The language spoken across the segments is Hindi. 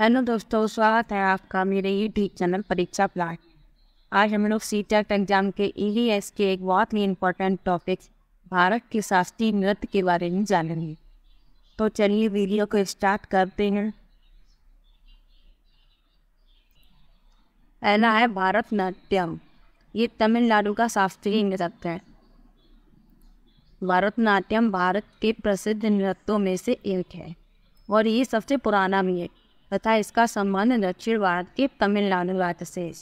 हेलो दोस्तों स्वागत है आपका मेरे यूट्यूब चैनल परीक्षा प्लाट आज हम लोग सी टेट एग्जाम के ई e एस के एक बहुत ही इम्पोर्टेंट टॉपिक भारत के शास्त्रीय नृत्य के बारे में जानेंगे तो चलिए वीडियो को स्टार्ट करते हैं पहला है नाट्यम ये तमिलनाडु का शास्त्रीय नृत्य है भरतनाट्यम भारत के प्रसिद्ध नृत्यों में से एक है और ये सबसे पुराना भी है तथा इसका संबंध दक्षिण भारत के तमिलनाडु राज्य से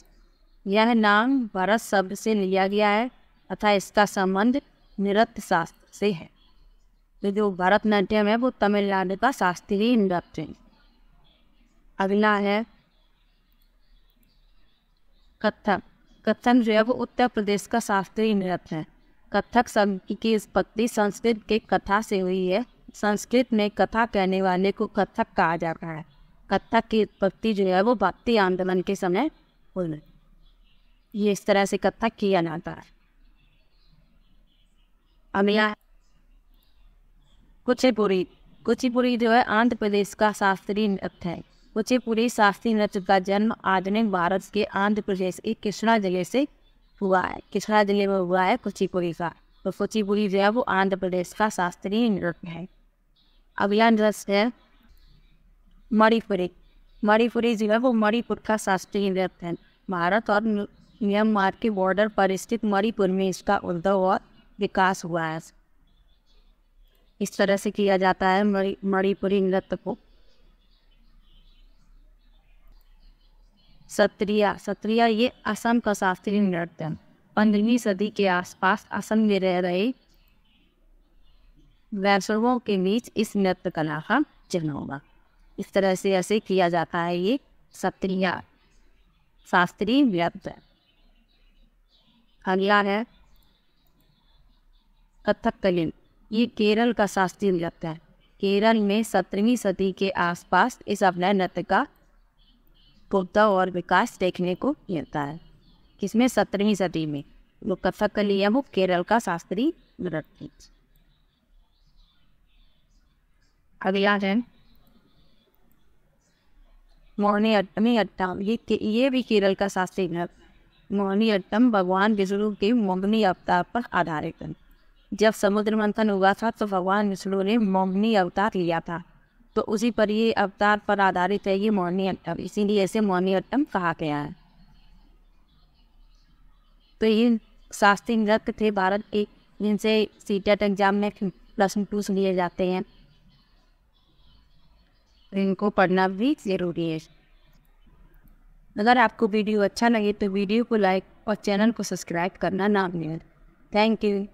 यह नाम भरत शब्द से लिया गया है तथा इसका संबंध नृत्य शास्त्र से है तो जो भरतनाट्यम है वो तमिलनाडु का शास्त्रीय नृत्य है अगला है कथक कथक जो है वो उत्तर प्रदेश का शास्त्रीय नृत्य है कथक शब्द की उत्पत्ति संस्कृत के कथा से हुई है संस्कृत में कथा कहने वाले को कथक कहा जाता है कथा की उत्पत्ति जो है वो भक्ति आंदोलन के समय हुई ये इस तरह से कथा किया जाता है अब यह कुचिपुरी कुचिपुरी जो है आंध्र प्रदेश का शास्त्रीय नृत्य है कुचिपुरी शास्त्रीय नृत्य का जन्म आधुनिक भारत के आंध्र प्रदेश के कृष्णा जिले से हुआ है कृष्णा जिले में हुआ है कुचिपुरी का तो कुचिपुरी जो है वो आंध्र प्रदेश का शास्त्रीय नृत्य है अब यह नृत्य मणिपुरी मणिपुरी जो है वो मणिपुर का शास्त्रीय नृत्य है भारत और म्यांमार के बॉर्डर पर स्थित मणिपुर में इसका उद्धव और विकास हुआ है इस तरह से किया जाता है मणिपुरी नृत्य को सत्रिया सत्रिया ये असम का शास्त्रीय नृत्य पंद्रहवीं सदी के आसपास असम में रह रहे वैष्णवों के बीच इस नृत्य कला का जन्म होगा इस तरह से ऐसे किया जाता है ये सत्रिया शास्त्रीय व्यर्थ अगला है कथककली ये केरल का शास्त्रीय नृत्य है केरल में सत्रहवीं सदी के आसपास इस अभिनय नृत्य का पुख्ता और विकास देखने को मिलता है किसमें सत्रहवीं सदी में वो कथकली है वो केरल का शास्त्रीय नृत्य अगला है मौनी अट्टमी अट्टम ये ये भी केरल का शास्त्रीय नृत्य मौनी अट्टम भगवान विष्णु के मोहनी अवतार पर आधारित है जब समुद्र मंथन हुआ था तो भगवान विष्णु ने मोहनी अवतार लिया था तो उसी पर ये अवतार पर आधारित है ये मौनी अट्टम इसीलिए इसे मौनी अट्टम कहा गया है तो ये शास्त्रीय नृत्य थे भारत के जिनसे सीटेट एग्ज़ाम में प्लस टू लिए जाते हैं इनको पढ़ना भी ज़रूरी है अगर आपको वीडियो अच्छा लगे तो वीडियो को लाइक और चैनल को सब्सक्राइब करना ना भूलें थैंक यू